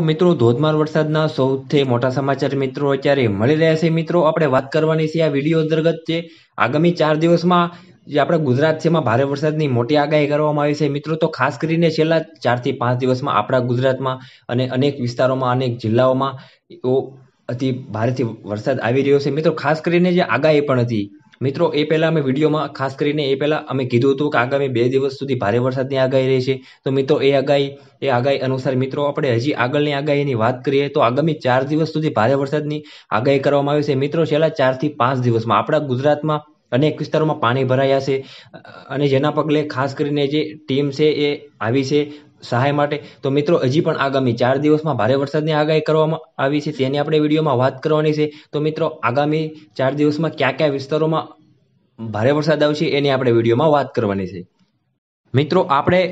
મિત્રો ધોધમાર વરસાદના સૌથી મોટા સમાચાર મિત્રો અત્યારે મળી રહ્યા છે મિત્રો આપણે વાત કરવાની છે આ વિડીયો અંતર્ગત છે આગામી ચાર દિવસમાં જે આપણે ગુજરાત છે એમાં ભારે વરસાદની મોટી આગાહી કરવામાં આવી છે મિત્રો તો ખાસ કરીને છેલ્લા ચારથી પાંચ દિવસમાં આપણા ગુજરાતમાં અને અનેક વિસ્તારોમાં અનેક જિલ્લાઓમાં અતિ ભારેથી વરસાદ આવી રહ્યો છે મિત્રો ખાસ કરીને જે આગાહી પણ હતી મિત્રો એ પહેલાં અમે વિડીયોમાં ખાસ કરીને એ પહેલાં અમે કીધું હતું કે આગામી બે દિવસ સુધી ભારે વરસાદની આગાહી રહી છે તો મિત્રો એ આગાહી એ આગાહી અનુસાર મિત્રો આપણે હજી આગળની આગાહીની વાત કરીએ તો આગામી ચાર દિવસ સુધી ભારે વરસાદની આગાહી કરવામાં આવી છે મિત્રો છેલ્લા ચારથી પાંચ દિવસમાં આપણા ગુજરાતમાં અનેક વિસ્તારોમાં પાણી ભરાયા છે અને જેના પગલે ખાસ કરીને જે ટીમ છે એ આવી છે સહાય માટે તો મિત્રો હજી પણ આગામી ચાર દિવસમાં ભારે વરસાદની આગાહી કરવામાં આવી છે તેની આપણે વિડીયોમાં વાત કરવાની છે તો મિત્રો આગામી ચાર દિવસમાં કયા કયા વિસ્તારોમાં ભારે વરસાદ આવશે એની આપણે વિડીયોમાં વાત કરવાની છે મિત્રો આપણે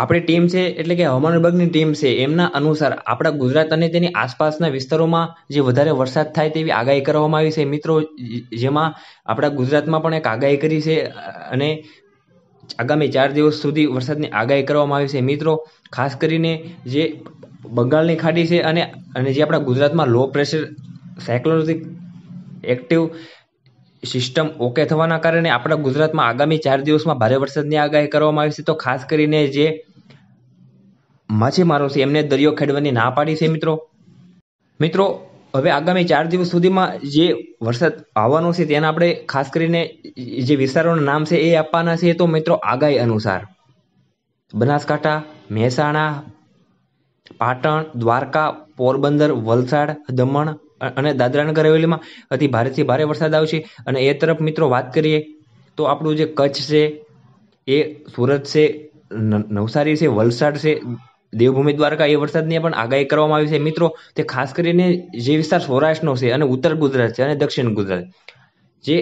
આપણી ટીમ છે એટલે કે હવામાન વિભાગની ટીમ છે એમના અનુસાર આપણા ગુજરાત અને તેની આસપાસના વિસ્તારોમાં જે વધારે વરસાદ થાય તેવી આગાહી કરવામાં આવી છે મિત્રો જેમાં આપણા ગુજરાતમાં પણ એક આગાહી કરી છે અને આગામી ચાર દિવસ સુધી વરસાદની આગાહી કરવામાં આવી છે મિત્રો ખાસ કરીને જે બંગાળની ખાડી છે અને અને જે આપણા ગુજરાતમાં low pressure cyclonic active system okay થવાના કારણે આપણા ગુજરાતમાં આગામી ચાર દિવસમાં ભારે વરસાદની આગાહી કરવામાં આવી છે તો ખાસ કરીને જે માછીમારો છે એમને દરિયો ખેડવાની ના પાડી છે મિત્રો મિત્રો હવે આગામી ચાર દિવસ સુધીમાં જે વરસાદ આવવાનો છે તેના આપણે ખાસ કરીને જે વિસ્તારોનું નામ છે એ આપવાના છે તો મિત્રો આગાહી અનુસાર બનાસકાંઠા મહેસાણા પાટણ દ્વારકા પોરબંદર વલસાડ દમણ અને દાદરા નગર હવેલીમાં અતિ ભારેથી ભારે વરસાદ આવશે અને એ તરફ મિત્રો વાત કરીએ તો આપણું જે કચ્છ છે એ સુરત છે નવસારી છે વલસાડ છે દેવભૂમિ દ્વારકા એ વરસાદની પણ આગાહી કરવામાં આવી છે મિત્રો તે ખાસ કરીને જે વિસ્તાર સૌરાષ્ટ્રનો છે અને ઉત્તર ગુજરાત છે અને દક્ષિણ ગુજરાત જે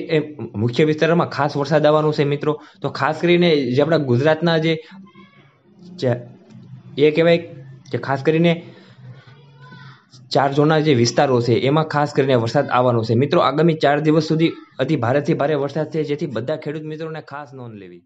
મુખ્ય વિસ્તારોમાં ખાસ વરસાદ આવવાનો છે મિત્રો તો ખાસ કરીને જે આપણા ગુજરાતના જે એ કહેવાય કે ખાસ કરીને ચાર ઝોનના જે વિસ્તારો છે એમાં ખાસ કરીને વરસાદ આવવાનો છે મિત્રો આગામી ચાર દિવસ સુધી અતિ ભારેથી ભારે વરસાદ છે જેથી બધા ખેડૂત મિત્રોને ખાસ નોંધ લેવી